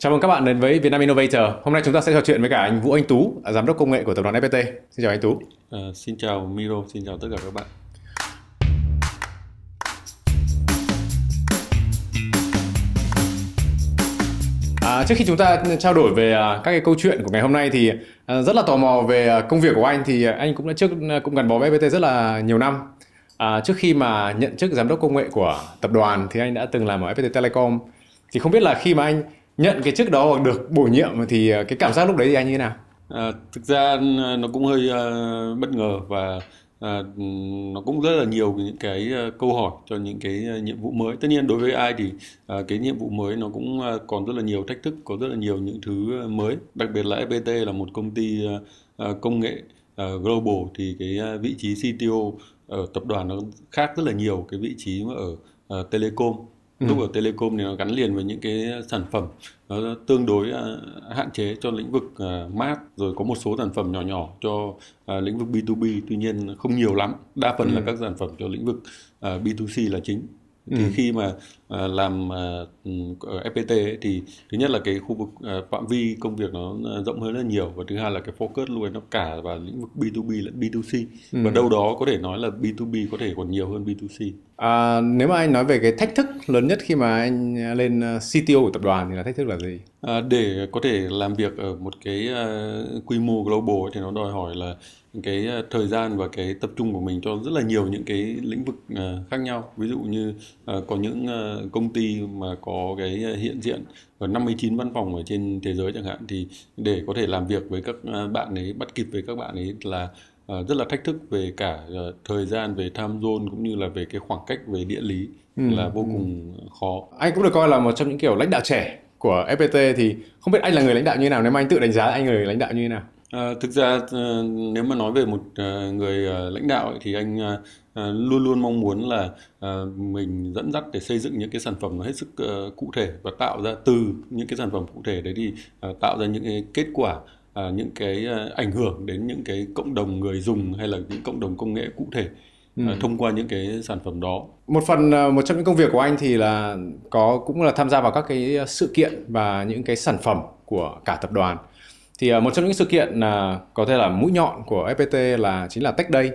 Chào mừng các bạn đến với Vietnam Innovator. Hôm nay chúng ta sẽ trò chuyện với cả anh Vũ Anh Tú, giám đốc công nghệ của tập đoàn FPT. Xin chào anh Tú. À, xin chào Miro, xin chào tất cả các bạn. À, trước khi chúng ta trao đổi về à, các cái câu chuyện của ngày hôm nay thì à, rất là tò mò về à, công việc của anh thì anh cũng đã trước cũng gắn bó với FPT rất là nhiều năm. À, trước khi mà nhận chức giám đốc công nghệ của tập đoàn thì anh đã từng làm ở FPT Telecom. Thì không biết là khi mà anh nhận cái chức đó hoặc được bổ nhiệm thì ờ, cái cảm giác lúc đấy thì anh như thế nào à, thực ra ờ, nó cũng hơi uh, bất ngờ và À, nó cũng rất là nhiều những cái câu hỏi cho những cái nhiệm vụ mới tất nhiên đối với ai thì à, cái nhiệm vụ mới nó cũng còn rất là nhiều thách thức có rất là nhiều những thứ mới đặc biệt là fpt là một công ty à, công nghệ à, global thì cái vị trí cto ở tập đoàn nó khác rất là nhiều cái vị trí ở à, telecom lúc ừ. ở telecom thì nó gắn liền với những cái sản phẩm nó tương đối à, hạn chế cho lĩnh vực à, mát rồi có một số sản phẩm nhỏ nhỏ cho à, lĩnh vực B2B tuy nhiên không nhiều lắm đa phần ừ. là các sản phẩm cho lĩnh vực B2C là chính thì ừ. khi mà làm ừ, FPT ấy, thì thứ nhất là cái khu vực phạm vi công việc nó rộng hơn rất nhiều và thứ hai là cái focus luôn nó cả vào lĩnh vực B2B lẫn B2C ừ. và đâu đó có thể nói là B2B có thể còn nhiều hơn B2C À, nếu mà anh nói về cái thách thức lớn nhất khi mà anh lên ờ, CTO của tập đoàn thì là thách thức là gì? À, để có thể làm việc ở một cái uh, quy mô global thì nó đòi hỏi là cái ờ, thời gian và cái tập trung của mình cho rất là nhiều những cái lĩnh vực uh, khác nhau. Ví dụ như uh, có những uh, công ty mà có cái hiện diện ở 59 văn phòng ở trên thế giới chẳng hạn thì để có thể làm việc với các bạn ấy bắt kịp với các bạn ấy là Ờ, rất là thách thức về cả ờ, thời gian về time zone cũng như là về cái khoảng cách về địa lý ừ. là vô ừ. cùng khó. Anh cũng được coi là một trong những kiểu lãnh đạo trẻ của FPT thì không biết anh là người lãnh đạo như thế nào nếu mà anh tự đánh giá anh là người lãnh đạo như thế nào? À, thực ra nếu mà nói về một người lãnh đạo thì anh luôn luôn mong muốn là mình dẫn dắt để xây dựng những cái sản phẩm nó hết sức cụ thể và tạo ra từ những cái sản phẩm cụ thể đấy thì tạo ra những cái kết quả À, những cái à, ảnh hưởng đến những cái cộng đồng người dùng hay là những cộng đồng công nghệ cụ thể à, ừ. thông qua những cái sản phẩm đó một phần một trong những công việc của anh thì là có cũng là tham gia vào các cái sự kiện và những cái sản phẩm của cả tập đoàn thì một trong những sự kiện là có thể là mũi nhọn của FPT là chính là Tech Day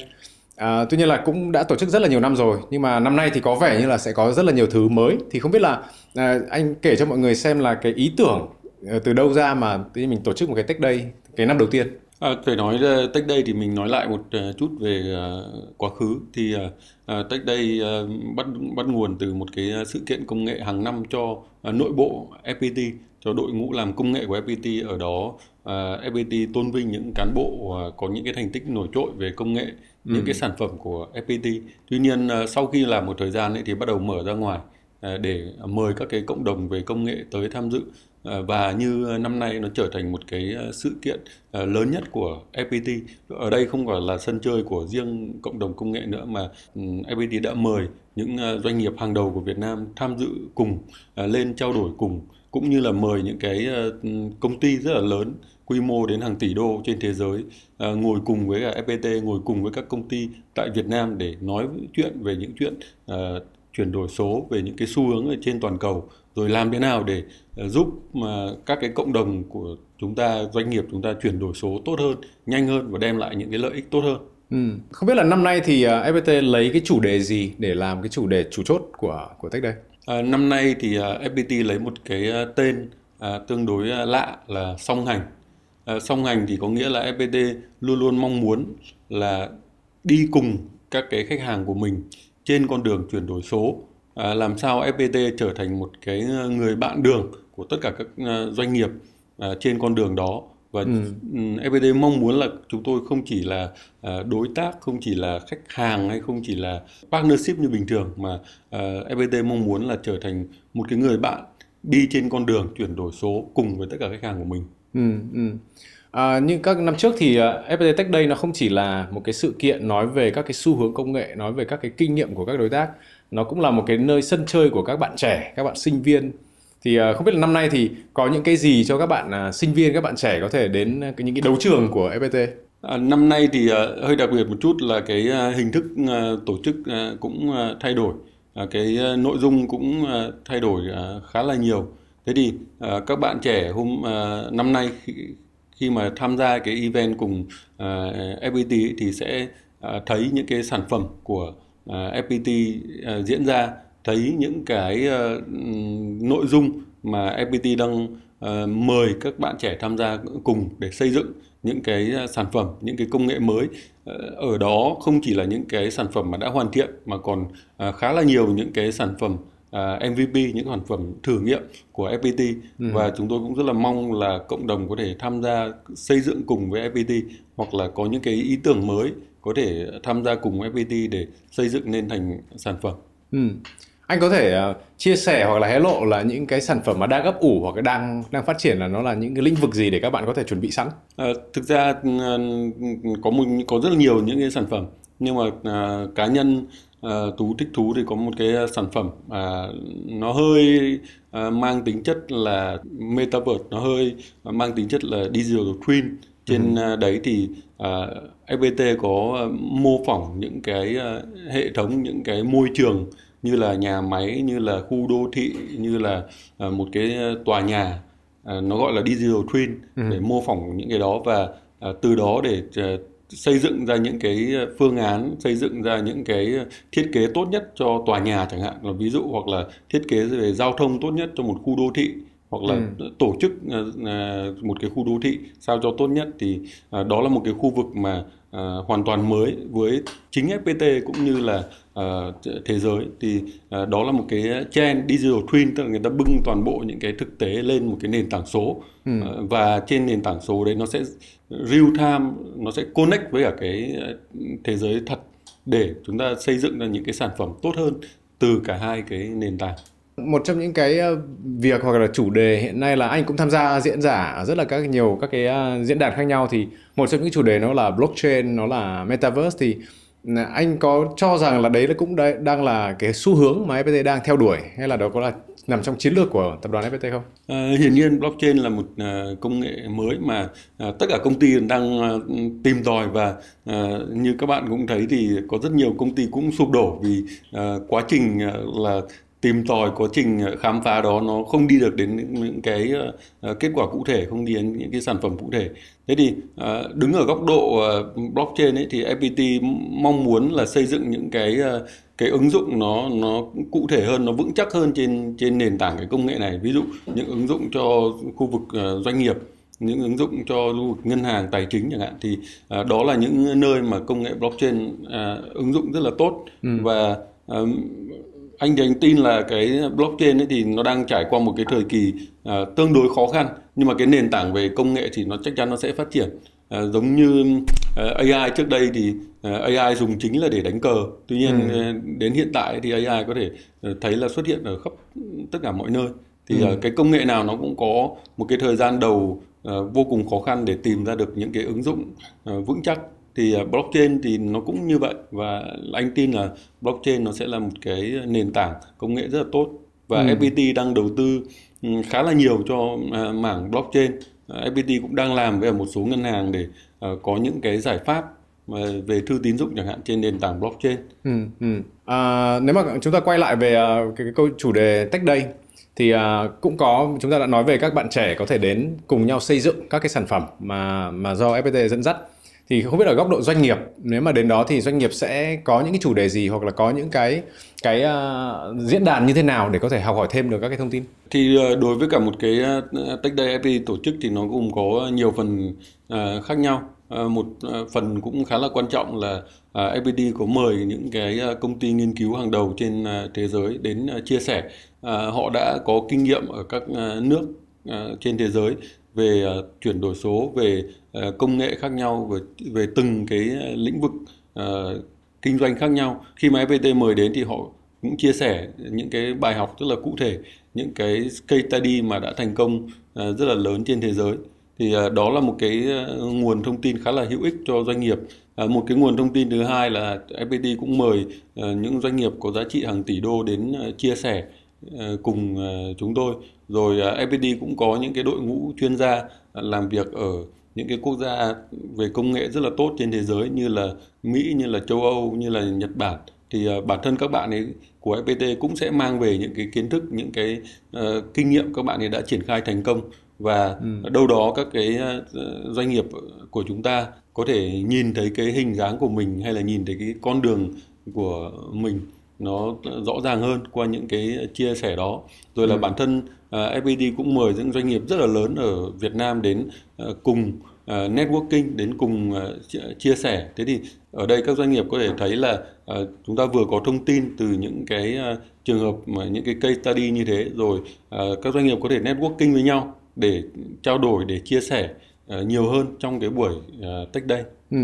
À, tuy nhiên là cũng đã tổ chức rất là nhiều năm rồi nhưng mà năm nay thì có vẻ như là sẽ có rất là nhiều thứ mới thì không biết là à, anh kể cho mọi người xem là cái ý tưởng Ờ, từ đâu ra mà mình tổ chức một cái tech day cái năm đầu tiên À, phải nói uh, tech đây thì mình nói lại một uh, chút về uh, quá khứ thì uh, tech day uh, bắt bắt nguồn từ một cái sự kiện công nghệ hàng năm cho uh, nội bộ FPT cho đội ngũ làm công nghệ của FPT ở đó uh, FPT tôn vinh những cán bộ uh, có những cái thành tích nổi trội về công nghệ ừ. những cái sản phẩm của FPT tuy nhiên uh, sau khi làm một thời gian ấy, thì bắt đầu mở ra ngoài uh, để mời các cái cộng đồng về công nghệ tới tham dự Ờ, và như ờ, năm nay nó trở thành một cái ờ, sự kiện lớn nhất của FPT. Ở đây không phải là sân chơi của riêng cộng đồng công nghệ nữa mà FPT đã mời những doanh nghiệp hàng đầu của Việt Nam tham dự cùng lên trao đổi cùng cũng như là mời những cái công ty rất là lớn quy mô đến hàng tỷ đô trên thế giới ngồi cùng với cả FPT ngồi cùng với các công ty tại Việt Nam để nói chuyện về những chuyện chuyển đổi số về những cái xu hướng ở trên toàn cầu rồi làm thế nào để ờ, giúp mà các cái cộng đồng của chúng ta doanh nghiệp chúng ta chuyển đổi số tốt hơn nhanh hơn và đem lại những cái lợi ích tốt hơn ừ. không biết là năm nay thì ờ, FPT lấy cái chủ đề gì để làm cái chủ đề chủ chốt của của Tech đây? à, năm nay thì FPT lấy một cái tên à, tương đối lạ là song hành à, song hành thì có nghĩa là FPT luôn luôn mong muốn là đi cùng các cái khách hàng của mình trên con đường chuyển đổi số À, làm sao FPT trở thành một cái ờ, người bạn đường của tất cả các ờ, doanh nghiệp à, trên con đường đó và ừ. FPT mong muốn là chúng tôi không chỉ là à, đối tác, không chỉ là khách hàng hay không chỉ là partnership như bình thường mà ờ, FPT mong muốn là trở thành một cái người bạn đi trên con đường chuyển đổi số cùng với tất cả khách hàng của mình. Ừ, ừ. À, như các năm trước thì FPT Tech Day nó không chỉ là một cái sự kiện nói về các cái xu hướng công nghệ, nói về các cái kinh nghiệm của các đối tác nó cũng là một cái nơi sân chơi của các bạn trẻ các bạn sinh viên thì à, không biết là năm nay thì có những cái gì cho các bạn à, sinh viên các bạn trẻ có thể đến à, cái, những cái đấu trường của FPT À, năm nay thì uh, hơi đặc biệt một chút là cái uh, hình thức uh, tổ chức uh, cũng uh, thay đổi, uh, cái uh, nội dung cũng uh, thay đổi uh, khá là nhiều. Thế thì uh, các bạn trẻ hôm uh, năm nay khi, khi mà tham gia cái event cùng uh, FPT thì sẽ uh, thấy những cái sản phẩm của Ờ, fpt ờ, diễn ra thấy những cái ờ, nội dung mà fpt đang mời các bạn trẻ tham gia cùng để xây dựng những cái sản phẩm những cái công nghệ mới ở đó không chỉ là những cái sản phẩm mà đã hoàn thiện mà còn khá là nhiều những cái sản phẩm MVP những sản phẩm thử nghiệm của FPT ừ. và chúng tôi cũng rất là mong là cộng đồng có thể tham gia xây dựng cùng với FPT hoặc là có những cái ý tưởng mới có thể tham gia cùng FPT để xây dựng nên thành sản phẩm. Ừ. Anh có thể uh, chia sẻ hoặc là hé lộ là những cái sản phẩm mà đang gấp ủ hoặc đang đang phát triển là nó là những cái lĩnh vực gì để các bạn có thể chuẩn bị sẵn? À, thực ra ừ, có một có rất là nhiều những cái sản phẩm nhưng mà à, cá nhân à, tú thích thú thì có một cái sản phẩm à, nó hơi à, mang tính chất là metaverse nó hơi à, mang tính chất là digital twin trên ừ. đấy thì à, ờ, FPT có mô phỏng những cái ờ, hệ thống những cái môi trường như là nhà máy như là khu đô thị như là ờ, một cái tòa nhà à, nó gọi là digital twin ừ. để mô phỏng những cái đó và à, từ đó để à, xây dựng ra những cái phương án xây dựng ra những cái thiết kế tốt nhất cho tòa nhà chẳng hạn là ví dụ hoặc là thiết kế về giao thông tốt nhất cho một khu đô thị hoặc là ừ. tổ chức ờ, ờ, một cái khu đô thị sao cho tốt nhất thì ờ, đó là một cái khu vực mà hoàn toàn mới với chính FPT cũng như là thế giới thì đó là một cái trend digital twin tức là người ta bưng toàn bộ những cái thực tế lên một cái nền tảng số ừ. và trên nền tảng số đấy nó sẽ real time nó sẽ connect với cả cái thế giới thật để chúng ta xây dựng ra những cái sản phẩm tốt hơn từ cả hai cái nền tảng một trong những cái ờ, việc hoặc là chủ đề hiện nay là anh cũng tham gia diễn giả rất là các nhiều các cái ờ, diễn đàn khác nhau thì một trong những chủ đề nó là blockchain nó là metaverse thì ừ, anh có cho rằng là đấy là cũng đang là cái xu hướng mà FPT đang theo đuổi hay là đó có là nằm trong chiến lược của tập đoàn FPT không? À, hiển nhiên blockchain là một công nghệ mới mà tất cả công ty đang tìm tòi và như các bạn cũng thấy thì có rất nhiều công ty cũng sụp đổ vì quá trình là tìm tòi quá trình ờ, khám phá đó nó không đi được đến những cái ờ, ờ, kết quả cụ thể không đi đến những cái sản phẩm cụ thể thế thì đứng ở góc độ blockchain ấy thì fpt mong muốn là xây dựng những cái cái ứng dụng nó nó cụ thể hơn nó vững chắc hơn trên trên nền tảng cái công nghệ này ví dụ những ứng dụng cho khu vực doanh nghiệp những ứng dụng cho du lịch ngân hàng tài chính chẳng hạn thì đó là những nơi mà công nghệ blockchain ứng dụng rất là tốt ừ. và anh thì anh tin là cái blockchain ấy thì nó đang trải qua một cái thời kỳ à, tương đối khó khăn nhưng mà cái nền tảng về công nghệ thì nó chắc chắn nó sẽ phát triển à, giống như à, AI trước đây thì à, AI dùng chính là để đánh cờ tuy nhiên ừ. À, đến hiện tại thì AI có thể à, thấy là xuất hiện ở khắp tất cả mọi nơi thì à, ừ. cái công nghệ nào nó cũng có một cái thời gian đầu vô cùng khó khăn để tìm ra được những cái ứng dụng vững chắc thì à, blockchain thì nó cũng như vậy và anh tin là blockchain nó sẽ là một cái nền tảng công nghệ rất là tốt và ừ. FPT đang đầu tư ừ, khá là nhiều cho à, mảng blockchain à, FPT cũng đang làm với một số ngân hàng để có những cái giải pháp về thư tín dụng chẳng hạn trên nền tảng blockchain. Ừ, ừ. À, nếu mà chúng ta quay lại về cái, cái câu chủ đề tech đây thì à, cũng có chúng ta đã nói về các bạn trẻ có thể đến cùng nhau xây dựng các cái sản phẩm mà mà do FPT dẫn dắt thì không biết ở góc độ doanh nghiệp nếu mà đến đó thì doanh nghiệp sẽ có những cái chủ đề gì hoặc là có những cái cái uh, diễn đàn như thế nào để có thể học hỏi thêm được các cái thông tin thì ờ, đối với cả một cái uh, tech day FT tổ chức thì nó cũng có nhiều phần uh, khác nhau một phần cũng khá là quan trọng là uh, FPT có mời những cái công ty nghiên cứu hàng đầu trên thế giới đến chia sẻ họ đã có kinh nghiệm ở các nước trên thế giới về chuyển đổi số về Ờ, công nghệ khác nhau về, về từng cái lĩnh vực uh, kinh doanh khác nhau khi mà FPT mời đến thì họ cũng chia sẻ những cái bài học rất là cụ thể những cái case study mà đã thành công uh, rất là lớn trên thế giới thì uh, đó là một cái uh, nguồn thông tin khá là hữu ích cho doanh nghiệp À, một cái nguồn thông tin thứ hai là FPT cũng mời uh, những doanh nghiệp có giá trị hàng tỷ đô đến uh, chia sẻ cùng chúng tôi. Rồi FPT cũng có những cái đội ngũ chuyên gia làm việc ở những cái quốc gia về công nghệ rất là tốt trên thế giới như là Mỹ, như là châu Âu, như là Nhật Bản thì ờ, bản thân các bạn ấy của FPT cũng sẽ mang về những cái kiến thức, những cái uh, kinh nghiệm các bạn ấy đã triển khai thành công và ừ. đâu đó các cái ờ, doanh nghiệp của chúng ta có thể nhìn thấy cái hình dáng của mình hay là nhìn thấy cái con đường của mình nó rõ ràng hơn qua những cái chia sẻ đó rồi là ừ. bản thân à, FPT cũng mời những doanh nghiệp rất là lớn ở Việt Nam đến à, cùng à, networking đến cùng chia sẻ thế thì ở đây các doanh nghiệp có thể thấy là chúng ta vừa có thông tin từ những cái trường hợp mà những cái case study như thế rồi các doanh nghiệp có thể networking với nhau để trao đổi để chia sẻ nhiều hơn trong cái buổi tech day. Ừ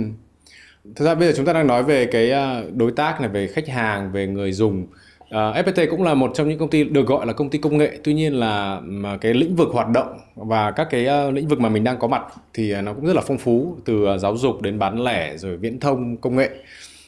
thực ra bây giờ chúng ta đang nói về cái à, đối tác này về khách hàng về người dùng uh, à, FPT cũng là một trong những công ty được gọi là công ty công nghệ tuy nhiên là mà cái lĩnh vực hoạt động và các cái uh, lĩnh vực mà mình đang có mặt thì nó cũng rất là phong phú từ uh, giáo dục đến bán lẻ rồi viễn thông công nghệ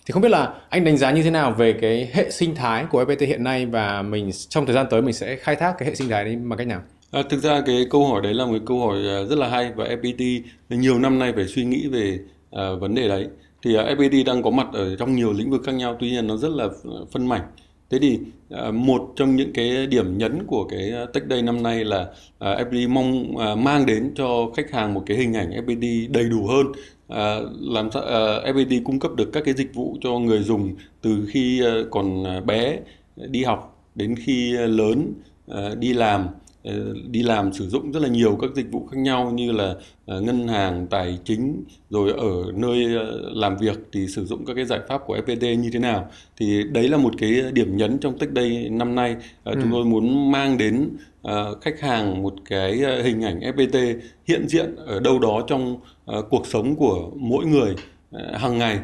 thì không biết là anh đánh giá như thế nào về cái hệ sinh thái của FPT hiện nay và mình trong thời gian tới mình sẽ khai thác cái hệ sinh thái đấy bằng cách nào? À, thực ra cái câu hỏi đấy là một cái câu hỏi rất là hay và FPT nhiều năm nay phải suy nghĩ về uh, vấn đề đấy thì à, FPT đang có mặt ở trong nhiều lĩnh vực khác nhau tuy nhiên nó rất là à, phân mảnh thế thì à, một trong những cái điểm nhấn của cái tech day năm nay là FPT mong mang đến cho khách hàng một cái hình ảnh FPT đầy đủ hơn làm sao FPT cung cấp được các cái dịch vụ cho người dùng từ khi còn bé đi học đến khi lớn đi làm Ờ, đi làm sử dụng rất là nhiều các dịch vụ khác nhau như là ờ, ngân hàng tài chính rồi ở nơi ờ, làm việc thì sử dụng các cái giải pháp của FPT như thế nào thì đấy là một cái điểm nhấn trong tích đây năm nay ừ. chúng tôi muốn mang đến khách hàng một cái hình ảnh FPT hiện diện ở đâu đó trong cuộc sống của mỗi người hàng ngày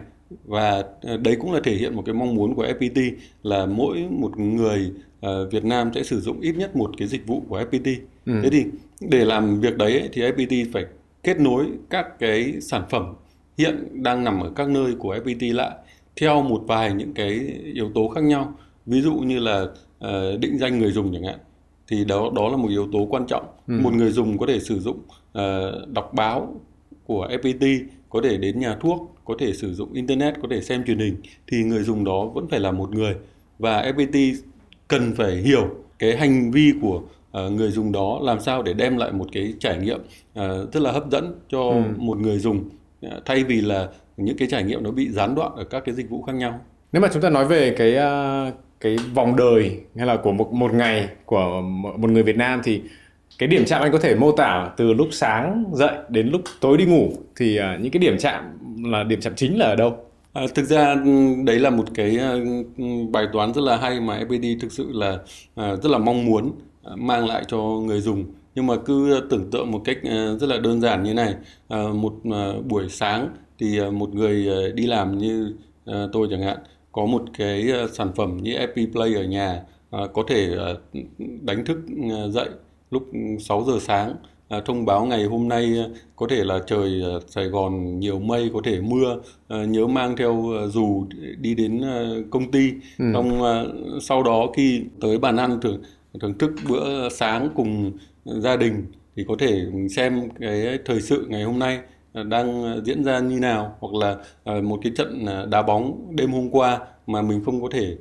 và đấy cũng là thể hiện một cái mong muốn của FPT là mỗi một người Ờ, Việt Nam sẽ sử dụng ít nhất một cái dịch vụ của FPT. Ừ. Thế thì để làm việc đấy thì FPT phải kết nối các cái sản phẩm hiện đang nằm ở các nơi của FPT lại theo một vài những cái yếu tố khác nhau. Ví dụ như là ờ, định danh người dùng chẳng hạn thì đó đó là một yếu tố quan trọng. Ừ. Một người dùng có thể sử dụng ờ, đọc báo của FPT, có thể đến nhà thuốc, có thể sử dụng internet, có thể xem truyền hình thì người dùng đó vẫn phải là một người và FPT cần phải hiểu cái hành vi của ờ, người dùng đó làm sao để đem lại một cái trải nghiệm ờ, rất là hấp dẫn cho ừ. một người dùng ờ, thay vì là những cái trải nghiệm nó bị gián đoạn ở các cái dịch vụ khác nhau nếu mà chúng ta nói về cái cái vòng đời hay là của một một ngày của một người Việt Nam thì cái điểm chạm anh có thể mô tả từ lúc sáng dậy đến lúc tối đi ngủ thì những cái điểm chạm là điểm chạm chính là ở đâu À, thực ra ừ, đấy là một cái ờ, ừ, bài toán rất là hay mà FPT thực sự là à, rất là mong muốn à, mang lại cho người dùng nhưng mà cứ tưởng tượng một cách ờ, rất là đơn giản như này à, một buổi sáng thì một người đi làm như tôi chẳng hạn có một cái sản phẩm như FP Play ở nhà có thể đánh thức ừ, dậy lúc 6 giờ sáng À, thông báo ngày hôm nay à, có thể là trời à, Sài Gòn nhiều mây có thể mưa nhớ mang theo dù đi đến công ty ừ. xong sau đó khi tới bàn ăn thưởng thưởng thức bữa sáng cùng gia đình thì có thể mình xem cái thời sự ngày hôm nay đang diễn ra như nào hoặc là một cái trận đá bóng đêm hôm qua mà mình không có thể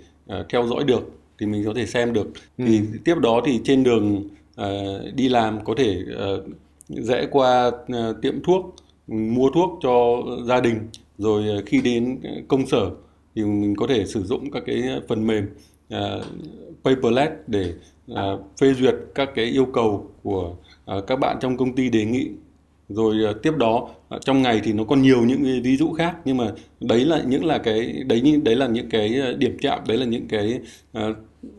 theo dõi được thì mình có thể xem được ừ. thì tiếp đó thì trên đường Ờ, đi làm có thể ờ, rẽ qua ờ, tiệm thuốc mua thuốc cho gia đình rồi khi đến công sở thì mình có thể sử dụng các cái phần mềm uh, paperless để uh, phê duyệt các cái yêu cầu của uh, các bạn trong công ty đề nghị rồi uh, tiếp đó uh, trong ngày thì nó còn nhiều những ví dụ khác nhưng mà đấy là những là cái đấy đấy là những cái điểm chạm đấy là những cái uh,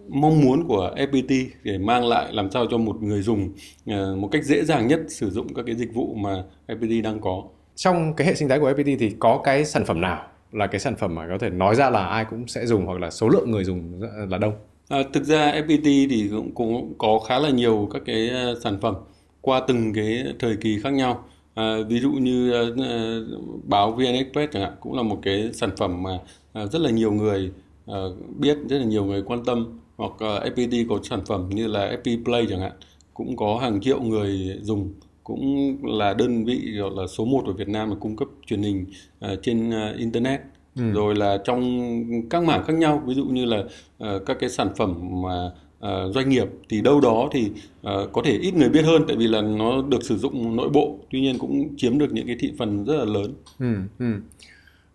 mong muốn của FPT để mang lại làm sao cho một người dùng ờ, một cách dễ dàng nhất sử dụng các cái dịch vụ mà FPT đang có. Trong cái hệ sinh thái của FPT thì có cái sản phẩm nào là cái sản phẩm mà có thể nói ra là ai cũng sẽ dùng hoặc là số lượng người dùng là đông? À, thực ra FPT thì cũng, cũng có khá là nhiều các cái ờ, sản phẩm qua từng cái thời kỳ khác nhau. À, ví dụ như à, báo VN Express chẳng hạn cũng là một cái sản phẩm mà à, rất là nhiều người Ờ, biết rất là nhiều người quan tâm hoặc ờ, FPT có sản phẩm như là FP Play chẳng hạn cũng có hàng triệu người dùng cũng là đơn vị gọi là số 1 ở Việt Nam là cung cấp truyền hình uh, trên uh, internet ừ. rồi là trong các mảng khác nhau ví dụ như là uh, các cái sản phẩm mà uh, doanh nghiệp thì đâu đó thì uh, có thể ít người biết hơn tại vì là nó được sử dụng nội bộ tuy nhiên cũng chiếm được những cái thị phần rất là lớn. Ừ, ừ.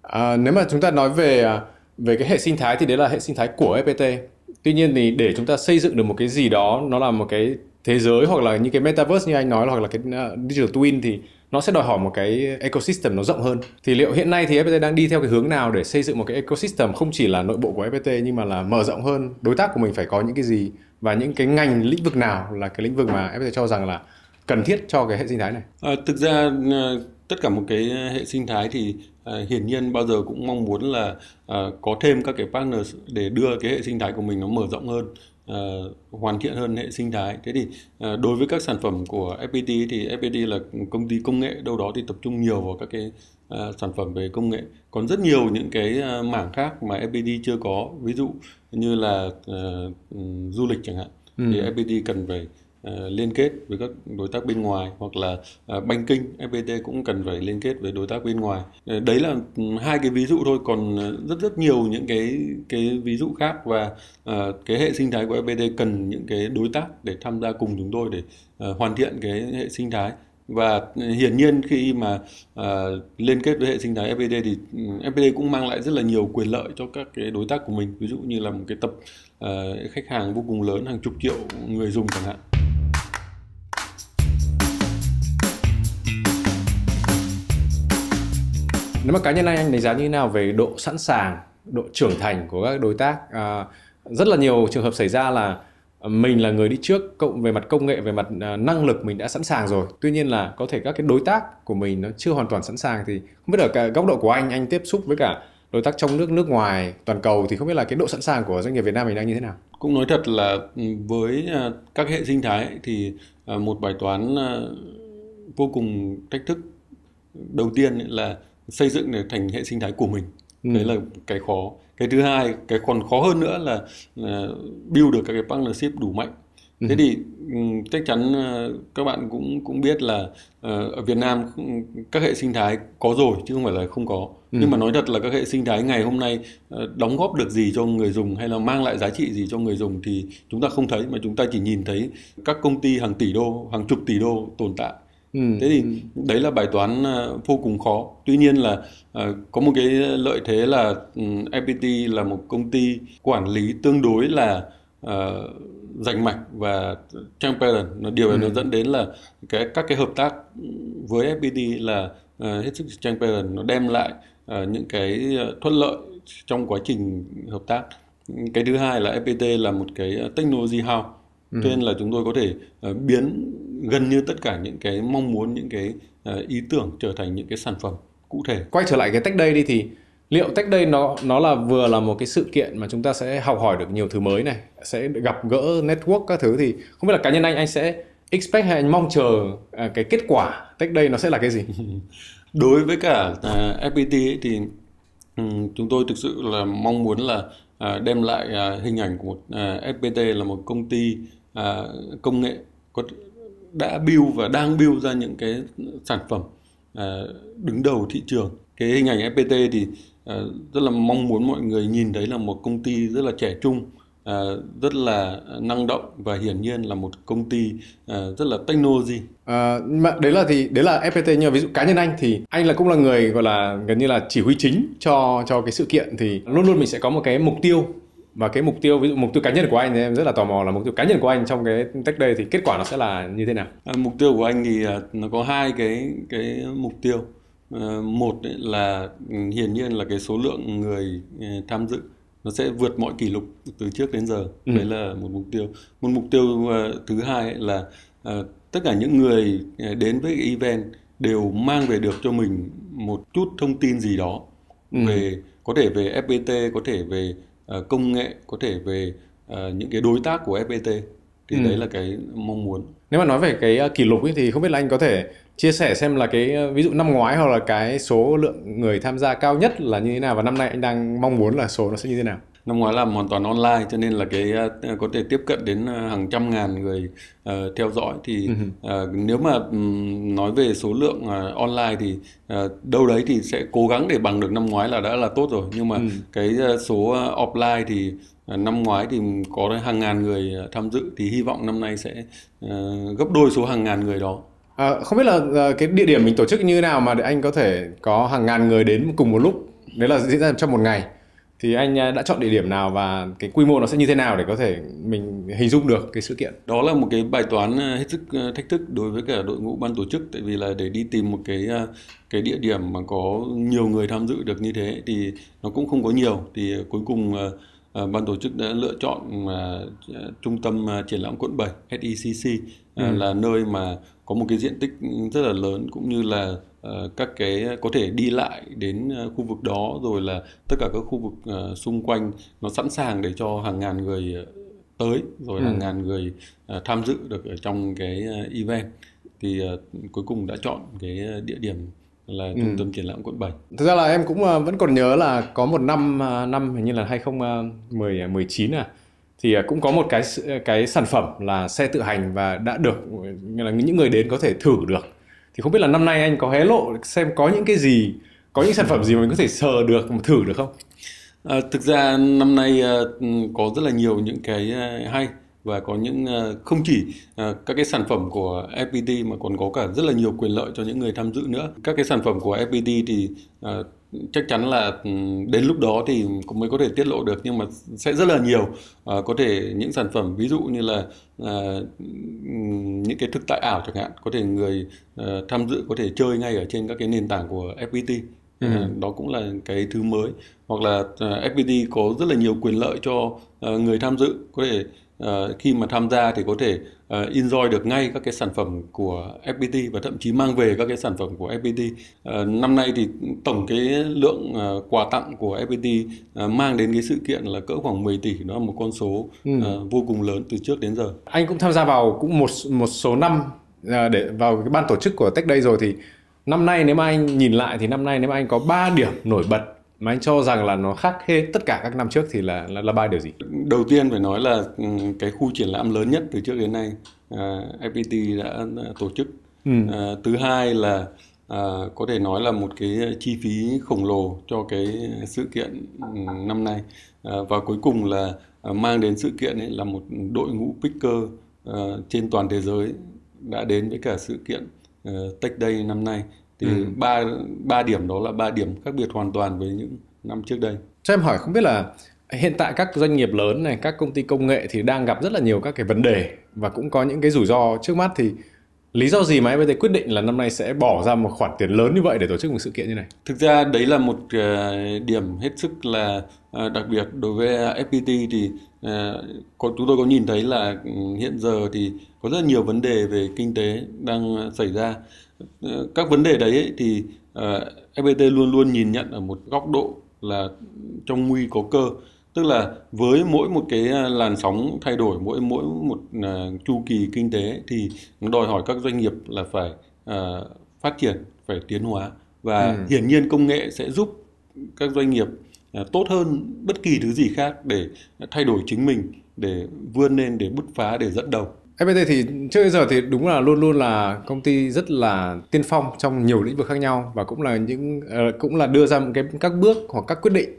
À, nếu mà chúng ta nói về uh về cái hệ sinh thái thì đấy là hệ sinh thái của fpt tuy nhiên thì để chúng ta xây dựng được một cái gì đó nó là một cái thế giới hoặc là những cái metaverse như anh nói hoặc là cái ờ, digital twin thì nó sẽ đòi hỏi một cái ecosystem nó rộng hơn thì liệu hiện nay thì FPT đang đi theo cái hướng nào để xây dựng một cái ecosystem không chỉ là nội bộ của FPT nhưng mà là mở rộng hơn đối tác của mình phải có những cái gì và những cái ngành lĩnh vực nào là cái lĩnh vực mà FPT cho rằng là cần thiết cho cái hệ sinh thái này à, thực ra ờ, tất cả một cái hệ sinh thái thì uh, hiển nhiên bao giờ cũng mong muốn là uh, có thêm các cái partner để đưa cái hệ sinh thái của mình nó mở rộng hơn uh, hoàn thiện hơn hệ sinh thái thế thì uh, đối với các sản phẩm của FPT thì FPT là công ty công nghệ đâu đó thì tập trung nhiều vào các cái uh, sản phẩm về công nghệ còn rất nhiều những cái uh, mảng khác mà FPT chưa có ví dụ như là uh, du lịch chẳng hạn ừ. thì FPT cần phải Ờ, liên kết với các đối tác bên ngoài hoặc là ờ, banking FPT cũng cần phải liên kết với đối tác bên ngoài ờ, đấy là ừ, hai cái ví dụ thôi còn rất rất nhiều những cái cái ví dụ khác và cái hệ sinh thái của FPT cần những cái đối tác để tham gia cùng chúng tôi để hoàn thiện cái hệ sinh thái và ừ, hiển nhiên khi mà uh, liên kết với hệ sinh thái FPT thì ừ, FPT cũng mang lại rất là nhiều quyền lợi cho các cái đối tác của mình ví dụ như là một cái tập uh, khách hàng vô cùng lớn hàng chục triệu người dùng chẳng hạn nếu mà cá nhân anh anh đánh giá như thế nào về độ sẵn sàng độ trưởng thành của các đối tác à, rất là nhiều trường hợp xảy ra là mình là người đi trước cộng về mặt công nghệ về mặt à, năng lực mình đã sẵn sàng rồi tuy nhiên là có thể các cái đối tác của mình nó chưa hoàn toàn sẵn sàng thì không biết ở cái góc độ của anh anh tiếp xúc với cả đối tác trong nước nước ngoài toàn cầu thì không biết là cái độ sẵn sàng của doanh nghiệp Việt Nam mình đang như thế nào cũng nói thật là với à, các hệ sinh thái thì à, một bài toán vô cùng thách thức đầu tiên là xây dựng để thành hệ sinh thái của mình ừ. đấy là cái khó cái thứ hai cái còn khó hơn nữa là, là build được các cái partnership đủ mạnh ừ. thế thì ừ, chắc chắn ờ, các bạn cũng cũng biết là ờ, ở Việt Nam các hệ sinh thái có rồi chứ không phải là không có ừ. nhưng mà nói thật là các hệ sinh thái ngày hôm nay ờ, đóng góp được gì cho người dùng hay là mang lại giá trị gì cho người dùng thì chúng ta không thấy mà chúng ta chỉ nhìn thấy các công ty hàng tỷ đô hàng chục tỷ đô tồn tại Ừ. Thế thì ừ. đấy là bài toán ờ, vô cùng khó. Tuy nhiên là ờ, có một cái lợi thế là ừ, FPT là một công ty quản lý tương đối là ờ, rành mạch và transparent. Nó điều ừ. nó dẫn đến là cái các cái hợp tác với FPT là hết sức transparent nó đem lại những cái thuận lợi trong quá trình hợp tác. Cái thứ hai là FPT là một cái technology house. Ừ. Cho nên là chúng tôi có thể biến gần như tất cả những cái mong muốn những cái ờ, ý tưởng trở thành những cái sản phẩm cụ thể quay trở lại cái tech Day đi thì liệu tech Day nó nó là vừa là một cái sự kiện mà chúng ta sẽ học hỏi được nhiều thứ mới này sẽ gặp gỡ network các thứ thì không biết là cá nhân anh anh sẽ expect hay anh mong chờ à, cái kết quả tech Day nó sẽ là cái gì đối với cả uh, à, fpt ấy, thì um, chúng tôi thực sự là mong muốn là uh, đem lại uh, hình ảnh của một uh, fpt là một công ty uh, công nghệ có đã build và đang build ra những cái sản phẩm ờ, đứng đầu thị trường cái hình ảnh FPT thì ờ, rất là mong muốn mọi người nhìn thấy là một công ty rất là trẻ trung ờ, rất là năng động và hiển nhiên là một công ty rất là technology à, mà đấy là thì đấy là FPT như ví dụ cá nhân anh thì anh là cũng là người gọi là gần như là chỉ huy chính cho cho cái sự kiện thì luôn luôn mình sẽ có một cái mục tiêu và cái mục tiêu ví dụ mục tiêu cá nhân của anh thì em rất là tò mò là mục tiêu cá nhân của anh trong cái tech day thì kết quả nó sẽ là như thế nào à, mục tiêu của anh thì à, nó có hai cái cái mục tiêu ờ, một là hiển nhiên là cái số lượng người ờ, tham dự nó sẽ vượt mọi kỷ lục từ trước đến giờ ừ. đấy là một mục tiêu một mục tiêu ờ, thứ hai là tất cả những người đến với cái event đều mang về được cho mình một chút thông tin gì đó ừ. về có thể về FPT có thể về Ờ, công nghệ có thể về ờ, những cái đối tác của FPT thì ừ. đấy là cái mong muốn nếu mà nói về cái ờ, kỷ lục ấy, thì không biết là anh có thể chia sẻ xem là cái ví dụ năm ngoái hoặc là cái số lượng người tham gia cao nhất là như thế nào và năm nay anh đang mong muốn là số nó sẽ như thế nào năm ngoái làm hoàn toàn online cho nên là cái ờ, có thể tiếp cận đến ờ, hàng trăm ngàn người uh, theo dõi thì uh, nếu mà um, nói về số lượng uh, online thì uh, đâu đấy thì sẽ cố gắng để bằng được năm ngoái là đã là tốt rồi nhưng mà ừ. cái số uh, offline thì năm ngoái thì có hàng ngàn người tham dự thì hy vọng năm nay sẽ uh, gấp đôi số hàng ngàn người đó à, không biết là uh, cái địa điểm mình tổ chức như thế nào mà để anh có thể có hàng ngàn người đến cùng một lúc đấy là diễn ra trong một ngày thì anh à, đã chọn địa điểm nào và cái quy mô nó sẽ như thế nào để có thể mình hình dung được cái sự kiện đó là một cái bài toán à, hết sức à, thách thức đối với cả đội ngũ ban tổ chức tại vì là để đi tìm một cái cái địa điểm mà có nhiều người tham dự được như thế thì nó cũng không có nhiều thì cuối cùng ban tổ chức đã lựa chọn trung tâm triển lãm quận 7 SECC ừ. là nơi mà có một cái diện tích rất là lớn cũng như là Ờ, các cái ờ, có thể đi lại đến ờ, khu vực đó rồi là tất cả các khu vực xung quanh nó sẵn sàng để cho hàng ngàn người tới rồi ừ. hàng ngàn người tham dự được ở trong cái event thì cuối cùng đã chọn cái địa điểm là ừ. trung ừ. tâm triển lãm quận 7. Thực ra là em cũng vẫn còn nhớ là có một năm năm hình như là 2019 à thì cũng có một cái cái sản phẩm là xe tự hành và đã được là những người đến có thể thử được thì không biết là năm nay anh có hé lộ xem có những cái gì có những sản phẩm ừ. gì mà mình có thể sờ được mà thử được không à, thực ra năm nay à, có rất là nhiều những cái à, hay và có những à, không chỉ các cái sản phẩm của FPT mà còn có cả rất là nhiều quyền lợi cho những người tham dự nữa các cái sản phẩm của FPT thì chắc chắn là đến lúc đó thì cũng mới có thể tiết lộ được nhưng mà sẽ rất là nhiều à, có thể những sản phẩm ví dụ như là à, những cái thực tại ảo chẳng hạn có thể người à, tham dự có thể chơi ngay ở trên các cái nền tảng của FPT Ừ. đó cũng là cái thứ mới hoặc là uh, FPT có rất là nhiều quyền lợi cho uh, người tham dự có thể uh, khi mà tham gia thì có thể uh, enjoy được ngay các cái sản phẩm của FPT và thậm chí mang về các cái sản phẩm của FPT. Uh, ờ, năm nay thì tổng cái lượng uh, quà tặng của FPT uh, mang đến cái sự kiện là cỡ khoảng 10 tỷ, đó là một con số uh, vô cùng lớn từ trước đến giờ. Anh cũng tham gia vào cũng một một số năm uh, để vào cái ban tổ chức của Tech Day rồi thì năm nay nếu mà anh nhìn lại thì năm nay nếu mà anh có 3 điểm nổi bật mà anh cho rằng là nó khác hết tất cả các năm trước thì là là, là ba điều gì đầu tiên phải nói là ừ, cái khu triển lãm lớn nhất từ trước đến nay uh, à, FPT đã tổ chức ừ. uh, thứ hai là à, có thể nói là một cái chi phí khổng lồ cho cái sự kiện ừ, năm nay à, và cuối cùng là à, mang đến sự kiện ấy là một đội ngũ picker à, trên toàn thế giới đã đến với cả sự kiện à, Tech Day năm nay thì ừ. ba ba điểm đó là ba điểm khác biệt hoàn toàn với những năm trước đây cho em hỏi không biết là hiện tại các doanh nghiệp lớn này các công ty công nghệ thì đang gặp rất là nhiều các cái vấn đề và cũng có những cái rủi ro trước mắt thì lý do gì mà FPT quyết định là năm nay sẽ bỏ ra một khoản tiền lớn như vậy để tổ chức một sự kiện như này? Thực ra đấy là một ờ, điểm hết sức là ờ, đặc biệt đối với ờ, FPT thì có chúng tôi có nhìn thấy là ừ, hiện giờ thì có rất nhiều vấn đề về kinh tế đang xảy ra các vấn đề đấy ấy, thì ờ, FPT luôn luôn nhìn nhận ở một góc độ là trong nguy có cơ tức là với mỗi một cái ờ, làn sóng thay đổi mỗi mỗi một ờ, chu kỳ kinh tế thì đòi hỏi các doanh nghiệp là phải uh, phát triển phải tiến hóa và ừ. hiển nhiên công nghệ sẽ giúp các doanh nghiệp uh, tốt hơn bất kỳ thứ gì khác để thay đổi chính mình để vươn lên để bứt phá để dẫn đầu FPT thì trước giờ thì đúng là luôn luôn là công ty rất là tiên phong trong nhiều lĩnh vực khác nhau và cũng là những ờ, cũng là đưa ra một cái các bước hoặc các quyết định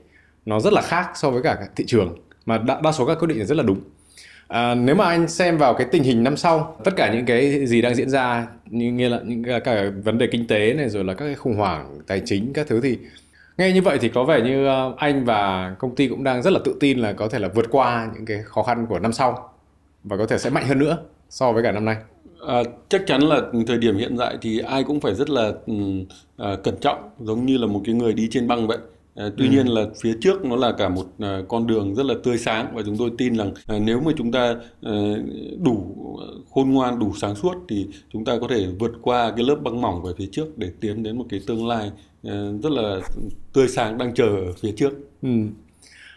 nó rất là khác so với cả thị trường mà đa, đa số các quyết định rất là đúng. À, nếu mà anh xem vào cái tình hình năm sau, tất cả những cái gì đang diễn ra như nghe là những cả vấn đề kinh tế này rồi là các cái khủng hoảng tài chính các thứ thì nghe như vậy thì có vẻ như ờ, anh và công ty cũng đang rất là tự tin là có thể là vượt qua những cái khó khăn của năm sau và có thể sẽ mạnh hơn nữa so với cả năm nay? À, chắc chắn là thời điểm hiện tại thì ai cũng phải rất là ừ, à, cẩn trọng giống như là một cái người đi trên băng vậy. À, tuy ừ. nhiên là phía trước nó là cả một à, con đường rất là tươi sáng và chúng tôi tin rằng à, nếu mà chúng ta à, đủ khôn ngoan đủ sáng suốt thì chúng ta có thể vượt qua cái lớp băng mỏng về phía trước để tiến đến một cái tương lai à, rất là tươi sáng đang chờ ở phía trước. Ừ.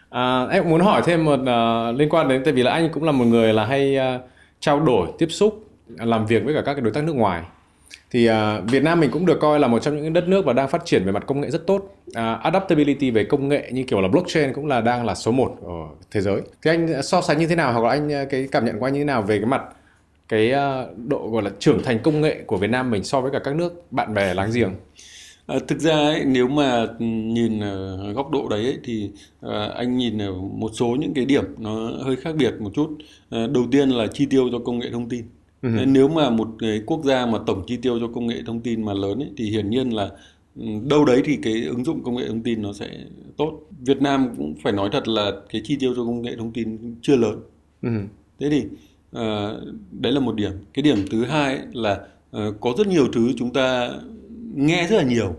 À, em muốn hỏi thêm một uh, liên quan đến tại vì là anh cũng là một người là hay uh, trao đổi tiếp xúc làm việc với cả các cái đối tác nước ngoài thì uh, Việt Nam mình cũng được coi là một trong những đất nước và đang phát triển về mặt công nghệ rất tốt. Uh, adaptability về công nghệ như kiểu là blockchain cũng là đang là số 1 ở thế giới. Thì anh so sánh như thế nào hoặc là anh à, cái cảm nhận của anh như thế nào về cái mặt cái uh, độ gọi là trưởng thành công nghệ của Việt Nam mình so với cả các nước bạn bè láng giềng? Ờ, thực ra ấy, nếu mà nhìn ờ, góc độ đấy ấy, thì ờ, anh nhìn một số những cái điểm nó hơi khác biệt một chút. đầu tiên là chi tiêu cho công nghệ thông tin. Ừ. Nếu mà một cái quốc gia mà tổng chi tiêu cho công nghệ thông tin mà lớn ấy, thì hiển nhiên là ừ, đâu đấy thì cái ứng dụng công nghệ thông tin nó sẽ tốt. Việt Nam cũng phải nói thật là cái chi tiêu cho công nghệ thông tin chưa lớn. Ừ. Thế thì à, đấy là một điểm. Cái điểm thứ hai ấy là à, có rất nhiều thứ chúng ta nghe rất là nhiều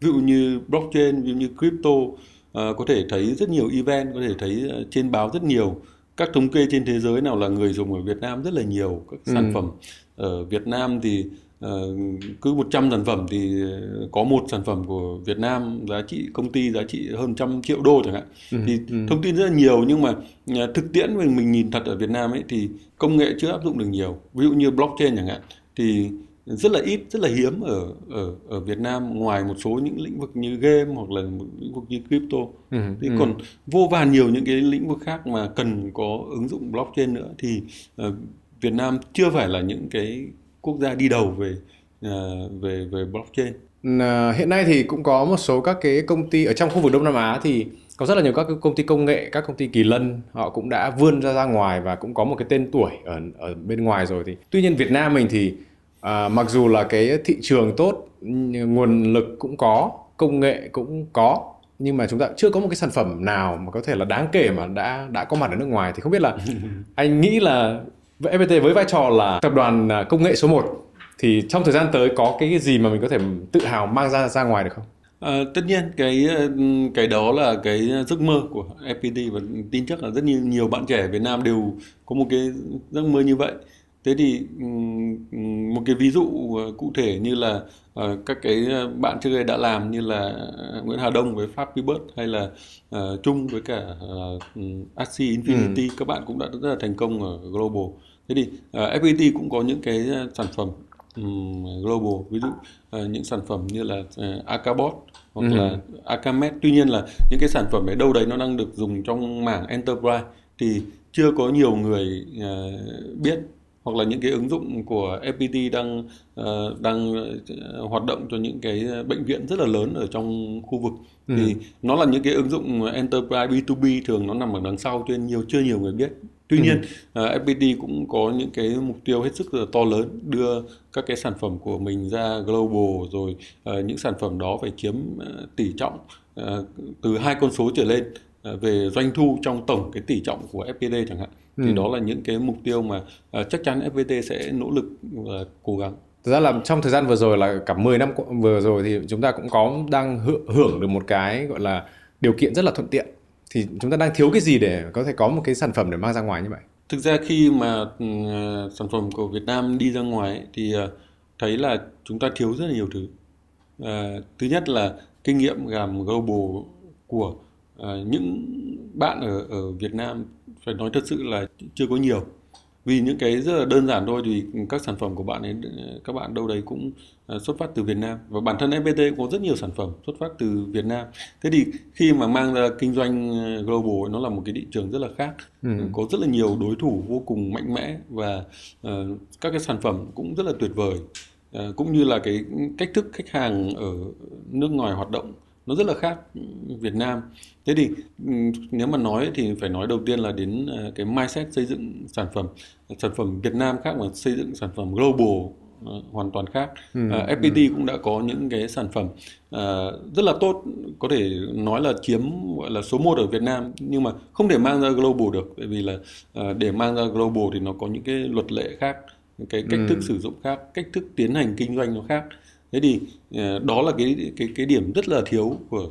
ví dụ như blockchain ví dụ như crypto uh, có thể thấy rất nhiều event có thể thấy ờ, trên báo rất nhiều các thống kê trên thế giới nào là người dùng ở Việt Nam rất là nhiều các ừ. sản ừ. phẩm ở Việt Nam thì uh, cứ 100 sản phẩm thì có một sản phẩm của Việt Nam giá trị công ty giá trị hơn trăm triệu đô chẳng hạn ừ. thì ừ. thông tin rất là nhiều nhưng mà thực tiễn mình mình nhìn thật ở Việt Nam ấy thì công nghệ chưa áp dụng được nhiều ví dụ như blockchain chẳng hạn thì rất là ít rất là hiếm ở ở ở Việt Nam ngoài một số những lĩnh vực như game hoặc là một lĩnh vực như crypto ừ, thì ừ. còn vô vàn nhiều những cái lĩnh vực khác mà cần có ứng dụng blockchain nữa thì uh, Việt Nam chưa phải là những cái quốc gia đi đầu về uh, về về blockchain à, hiện nay thì cũng có một số các cái công ty ở trong khu vực Đông Nam Á thì có rất là nhiều các công ty công nghệ các công ty kỳ lân họ cũng đã vươn ra ra ngoài và cũng có một cái tên tuổi ở ở bên ngoài rồi thì tuy nhiên Việt Nam mình thì à, mặc dù là cái thị trường tốt nguồn lực cũng có công nghệ cũng có nhưng mà chúng ta chưa có một cái sản phẩm nào mà có thể là đáng kể mà đã đã có mặt ở nước ngoài thì không biết là anh nghĩ là FPT với vai trò là tập đoàn à, công nghệ số 1 thì trong thời gian tới có cái gì mà mình có thể tự hào mang ra ra ngoài được không? À, tất nhiên cái ờ, cái đó là cái giấc mơ của FPT và tin chắc là rất nhiều nhiều bạn trẻ Việt Nam đều có một cái giấc mơ như vậy thế thì một cái ví dụ ờ, cụ thể như là ờ, các cái ờ, bạn trước đây đã làm như là Nguyễn Hà Đông với Pháp Bird hay là Trung với cả Axie Infinity ừ. các bạn cũng đã rất là thành công ở global thế thì FPT cũng có những cái sản phẩm global ví dụ những sản phẩm như là Acabot hoặc ừ. là Acamet tuy nhiên là những cái sản phẩm ở đâu đấy nó đang được dùng trong mảng enterprise thì chưa có nhiều người biết hoặc là những cái ứng dụng của FPT đang uh, đang ờ, hoạt động cho những cái bệnh viện rất là lớn ở trong khu vực ừ. thì nó là những cái ứng dụng enterprise B2B thường nó nằm ở đằng sau cho nên nhiều chưa nhiều người biết tuy ừ. nhiên ừ. Ờ, uh, FPT cũng có những cái mục tiêu hết sức là to lớn đưa các cái sản phẩm của mình ra global rồi uh, những sản phẩm đó phải chiếm uh, tỷ trọng uh, từ hai con số trở lên Ờ, về doanh thu trong tổng cái tỷ trọng của FPT chẳng hạn thì ừ. đó là những cái mục tiêu mà uh, chắc chắn FPT sẽ nỗ lực và ờ, cố gắng. Thực ra là trong thời gian vừa rồi là cả 10 năm vừa rồi thì chúng ta cũng có đang hưởng được một cái gọi là điều kiện rất là thuận tiện. Thì chúng ta đang thiếu cái gì để có thể có một cái sản phẩm để mang ra ngoài như vậy? Thực ra khi mà uh, sản phẩm của Việt Nam đi ra ngoài ấy, thì uh, thấy là chúng ta thiếu rất là nhiều thứ. Uh, thứ nhất là kinh nghiệm làm global của à, những bạn ở ở Việt Nam phải nói thật sự là chưa có nhiều vì những cái rất là đơn giản thôi thì các sản phẩm của bạn ấy các bạn đâu đấy cũng ờ, xuất phát từ Việt Nam và bản thân FPT có rất nhiều sản phẩm xuất phát từ Việt Nam thế thì khi mà mang ra kinh doanh ờ, global nó là một cái thị trường rất là khác ừ. có rất là nhiều đối thủ vô cùng mạnh mẽ và uh, các cái sản phẩm cũng rất là tuyệt vời uh, cũng như là cái cách thức khách hàng ở nước ngoài hoạt động nó rất là khác Việt Nam thế thì ừ, nếu mà nói thì phải nói đầu tiên là đến ờ, cái mindset xây dựng sản phẩm sản phẩm Việt Nam khác mà xây dựng sản phẩm global ờ, hoàn toàn khác ừ, FPT ờ, ừ. cũng đã có những cái sản phẩm rất là tốt có thể nói là chiếm gọi là số 1 ở Việt Nam nhưng mà không thể mang ra global được tại vì là để mang ra global thì nó có những cái luật lệ khác cái cách ừ. thức sử dụng khác cách thức tiến hành kinh doanh nó khác thế thì ờ, đó là cái cái cái điểm rất là thiếu của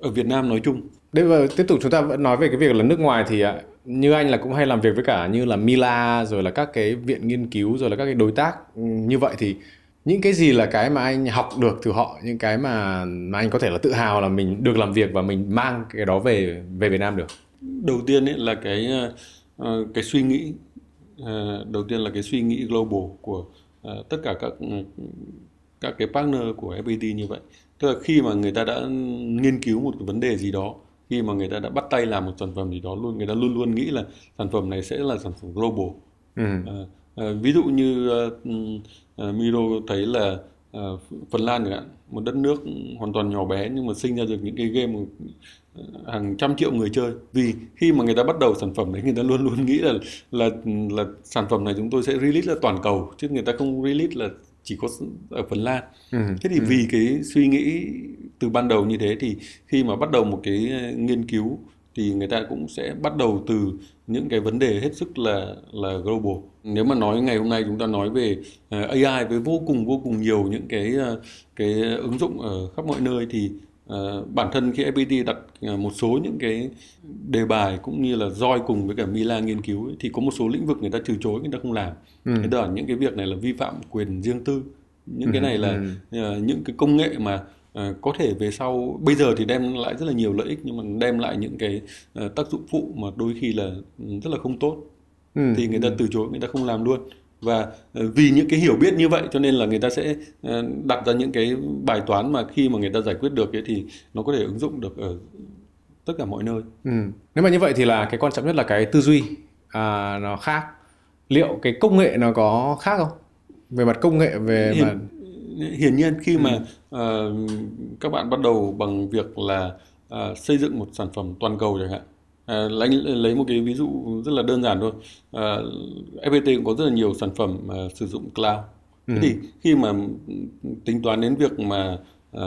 ở Việt Nam nói chung Đấy và tiếp tục chúng ta vẫn nói về cái việc là nước ngoài thì à, như anh là cũng hay làm việc với cả như là Mila rồi là các cái viện nghiên cứu rồi là các cái đối tác ừ, như vậy thì những cái gì là cái mà anh học được từ họ những cái mà mà anh có thể là tự hào là mình được làm việc và mình mang cái đó về về Việt Nam được đầu tiên ấy là cái ờ, ờ, cái suy nghĩ đầu tiên là cái suy nghĩ global của tất cả các ừ, các cái partner của FPT như vậy tức là khi mà người ta đã nghiên cứu một cái vấn đề gì đó khi mà người ta đã bắt tay làm một sản phẩm gì đó luôn người ta luôn luôn nghĩ là sản phẩm này sẽ là sản phẩm global ừ. à, à ví dụ như ờ, ừ, à, Miro thấy là à, Phần Lan chẳng một đất nước hoàn toàn nhỏ bé nhưng mà sinh ra được những cái game ờ, hàng trăm triệu người chơi vì khi mà người ta bắt đầu sản phẩm đấy người ta luôn luôn nghĩ là là là sản phẩm này chúng tôi sẽ release là toàn cầu chứ người ta không release là chỉ có ở Phần Lan. Ừ. Thế thì ừ. vì cái suy nghĩ từ ban đầu như thế thì khi mà bắt đầu một cái ờ, nghiên cứu thì người ta cũng sẽ bắt đầu từ những cái vấn đề hết sức là là global. Nếu mà nói ngày hôm nay chúng ta nói về ờ, AI với vô cùng vô cùng nhiều những cái ờ, cái ứng dụng ở khắp mọi nơi thì Ờ, bản thân khi FPT đặt ờ, một số những cái đề bài cũng như là roi cùng với cả Mila nghiên cứu ấy, thì có một số lĩnh vực người ta từ chối người ta không làm. Ừ. Thế đó những cái việc này là vi phạm quyền riêng tư. Những ừ. cái này là ừ. Ờ, những cái công nghệ mà có thể về sau bây giờ thì đem lại rất là nhiều lợi ích nhưng mà đem lại những cái tác dụng phụ mà đôi khi là rất là không tốt. Ừ. Thì người ta từ chối người ta không làm luôn và ờ, vì những cái hiểu biết như vậy cho nên là người ta sẽ ờ, đặt ra những cái bài toán mà khi mà người ta giải quyết được ấy, thì nó có thể ứng dụng được ở tất cả mọi nơi. Ừ. Nếu mà như vậy thì là cái quan trọng nhất là cái tư duy à, nó khác. Liệu cái công nghệ nó có khác không? Về mặt công nghệ về hiển, mặt hiển nhiên khi ừ. mà uh, các bạn bắt đầu bằng việc là uh, xây dựng một sản phẩm toàn cầu chẳng hạn À, anh lấy một cái ví dụ rất là đơn giản thôi. À, FPT cũng có rất là nhiều sản phẩm mà sử dụng cloud. Thế ừ. thì khi mà tính toán đến việc mà à,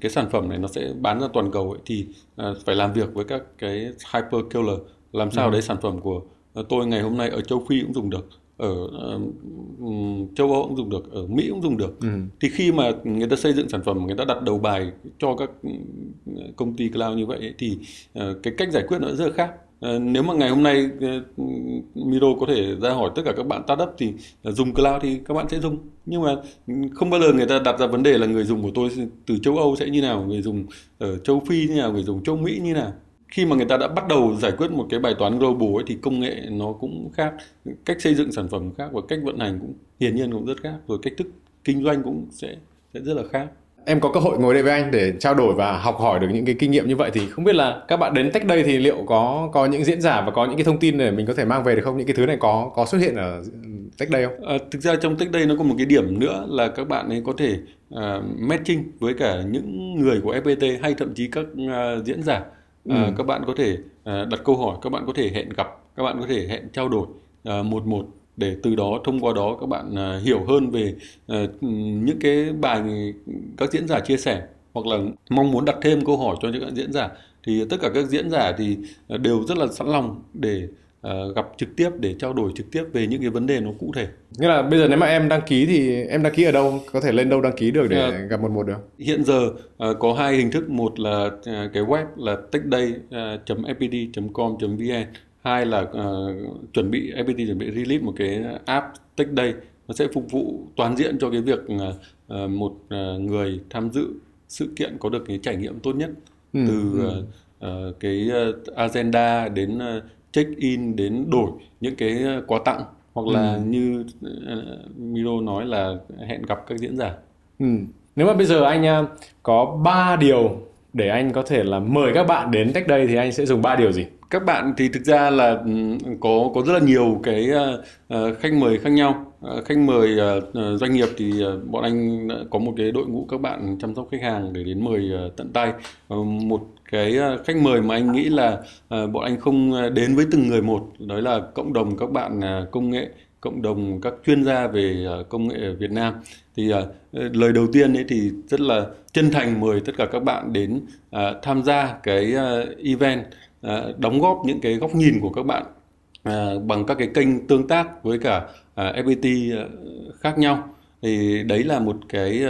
cái sản phẩm này nó sẽ bán ra toàn cầu ấy, thì à, phải làm việc với các cái hyperkiller làm sao ừ. đấy sản phẩm của à, tôi ngày hôm nay ở châu Phi cũng dùng được ở uh, châu Âu cũng dùng được, ở Mỹ cũng dùng được. Ừ. Thì khi mà người ta xây dựng sản phẩm, người ta đặt đầu bài cho các công ty cloud như vậy ấy, thì uh, cái cách giải quyết nó rất là khác. Uh, nếu mà ngày hôm nay Miro có thể ra hỏi tất cả các bạn startup thì dùng cloud thì các bạn sẽ dùng nhưng mà không bao giờ người ta đặt ra vấn đề là người dùng của tôi từ châu Âu sẽ như nào, người dùng ở châu Phi như nào, người dùng châu Mỹ như nào khi mà người ta đã bắt đầu giải quyết một cái bài toán global ấy thì công nghệ nó cũng khác cách xây dựng sản phẩm khác và cách vận hành cũng hiển nhiên cũng rất khác rồi cách thức kinh doanh cũng sẽ sẽ rất là khác em có cơ hội ngồi đây với anh để trao đổi và học hỏi được những cái kinh nghiệm như vậy thì không biết là các bạn đến tech đây thì liệu có có những diễn giả và có những cái thông tin để mình có thể mang về được không những cái thứ này có có xuất hiện ở tech đây không à, thực ra trong tech đây nó có một cái điểm nữa là các bạn ấy có thể uh, matching với cả những người của fpt hay thậm chí các uh, diễn giả à, ừ. các bạn có thể à, đặt câu hỏi các bạn có thể hẹn gặp các bạn có thể hẹn trao đổi à, một một để từ đó thông qua đó các bạn à, hiểu hơn về à, những cái bài các diễn giả chia sẻ hoặc là mong muốn đặt thêm câu hỏi cho những diễn giả thì tất cả các diễn giả thì đều rất là sẵn lòng để Ờ, gặp trực tiếp để trao đổi trực tiếp về những cái vấn đề nó cụ thể. Nghĩa là bây giờ nếu mà em đăng ký thì em đăng ký ở đâu có thể lên đâu đăng ký được để uh, gặp một một được? Hiện giờ uh, có hai hình thức, một là uh, cái web là techday.fpt.com.vn, hai là uh, chuẩn bị FPT chuẩn bị release một cái app techday nó sẽ phục vụ toàn diện cho cái việc uh, một uh, người tham dự sự kiện có được cái trải nghiệm tốt nhất ừ, từ ừ. Uh, cái agenda đến check in đến đổi những cái ờ, quà tặng hoặc là ừ. như uh, Miro nói là hẹn gặp các diễn giả. Ừ. Nếu mà bây giờ anh ờ, có 3 điều để anh có thể là mời các bạn đến cách đây thì anh sẽ dùng ba điều gì các bạn thì thực ra là ừ, có có rất là nhiều cái uh, khách mời khác nhau uh, khách mời uh, doanh nghiệp thì bọn anh có một cái đội ngũ các bạn chăm sóc khách hàng để đến mời tận tay một cái khách mời mà anh nghĩ là bọn anh không đến với từng người một đó là cộng đồng các bạn công nghệ cộng đồng các chuyên gia về ờ, công nghệ Việt Nam thì ờ, lời đầu tiên ấy thì rất là chân thành mời tất cả các bạn đến ờ, tham gia cái event đóng góp những cái góc nhìn của các bạn bằng các cái kênh tương tác với cả FPT khác nhau thì đấy là một cái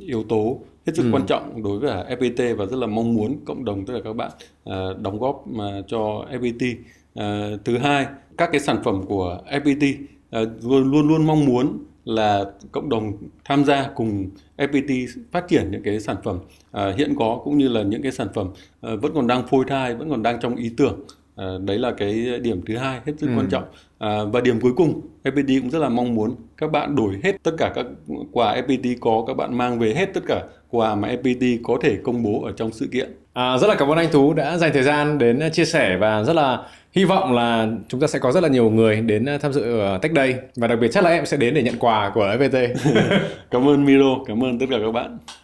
yếu tố hết sức ừ. quan trọng đối với FPT và rất là mong muốn cộng đồng tức là các bạn đóng góp cho FPT. thứ hai, các cái sản phẩm của FPT Ờ, luôn luôn luôn mong muốn là cộng đồng tham gia cùng FPT phát triển những cái sản phẩm ờ, hiện có cũng như là những cái sản phẩm ờ, vẫn còn đang phôi thai vẫn còn đang trong ý tưởng Ờ, đấy là cái điểm thứ hai hết sức ừ. quan trọng à, và điểm cuối cùng FPT cũng rất là mong muốn các bạn đổi hết tất cả các quà FPT có các bạn mang về hết tất cả quà mà FPT có thể công bố ở trong sự kiện à, rất là cảm ơn anh Tú đã dành thời gian đến à, chia sẻ và rất là hy vọng là chúng ta sẽ có rất là nhiều người đến à, tham dự ở Tech Day và đặc biệt chắc là em sẽ đến để nhận quà của FPT cảm ơn Miro cảm ơn tất cả các bạn